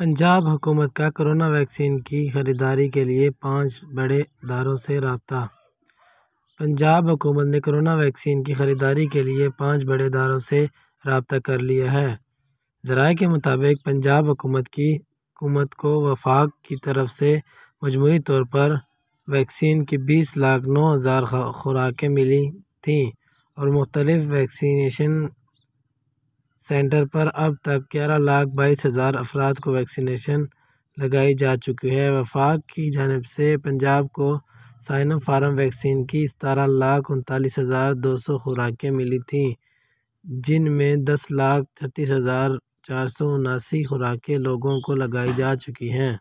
पंजाब हुकूमत का corona vaccine की खरीदारी के लिए पाँच बड़े इदारों से रबता पंजाब हुकूमत ने कोरोना वैक्सीन की खरीदारी के लिए पाँच बड़े इदारों से रबता कर लिया है ज़राए के मुताबिक पंजाब हुकूमत की हुकूमत को वफाक की तरफ से मजमू तौर पर वैक्सीन की बीस लाख नौ हज़ार खुराकें मिली थीं और मुख्तलिफ़ वैक्सीनेशन सेंटर पर अब तक ग्यारह लाख बाईस हज़ार अफराद को वैक्सीनेशन लगाई जा चुकी है वफाक की जानब से पंजाब को साइनो फार्म वैक्सीन की सतारह लाख उनतालीस हज़ार दो सौ खुराकें मिली थीं जिनमें दस लाख छत्तीस हज़ार चार सौ उनासी खुराकें लोगों को लगाई जा चुकी हैं